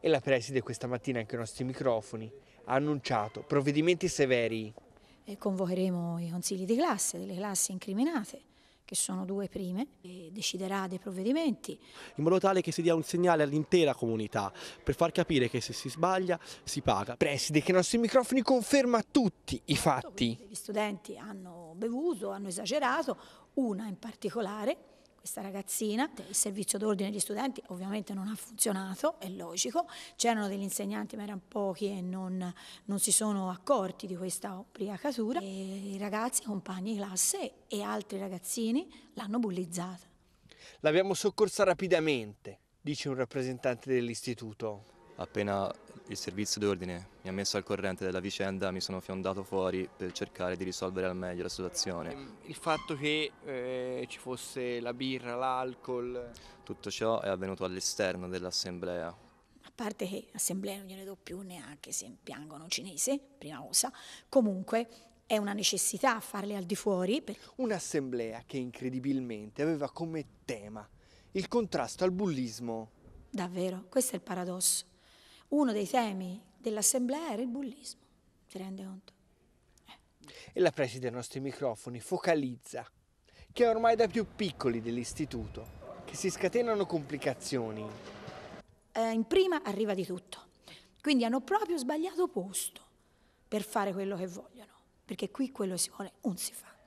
e la preside questa mattina anche ai nostri microfoni ha annunciato provvedimenti severi. E convocheremo i consigli di classe delle classi incriminate che sono due prime, e deciderà dei provvedimenti. In modo tale che si dia un segnale all'intera comunità per far capire che se si sbaglia si paga. Preside che i nostri microfoni conferma tutti i fatti. Gli studenti hanno bevuto, hanno esagerato, una in particolare questa ragazzina, il servizio d'ordine degli studenti ovviamente non ha funzionato, è logico, c'erano degli insegnanti ma erano pochi e non, non si sono accorti di questa ubriacatura e i ragazzi, i compagni di classe e altri ragazzini l'hanno bullizzata. L'abbiamo soccorsa rapidamente, dice un rappresentante dell'istituto. Appena il servizio d'ordine mi ha messo al corrente della vicenda, mi sono fiondato fuori per cercare di risolvere al meglio la situazione. Ehm, il fatto che eh, ci fosse la birra, l'alcol... Tutto ciò è avvenuto all'esterno dell'assemblea. A parte che assemblea non gliene do più neanche se piangono cinese, prima cosa, comunque è una necessità farle al di fuori. Per... Un'assemblea che incredibilmente aveva come tema il contrasto al bullismo. Davvero, questo è il paradosso uno dei temi dell'assemblea era il bullismo, ti rende conto? Eh. E la preside dei nostri microfoni focalizza che è ormai da più piccoli dell'istituto che si scatenano complicazioni. Eh, in prima arriva di tutto, quindi hanno proprio sbagliato posto per fare quello che vogliono, perché qui quello si vuole non si fa.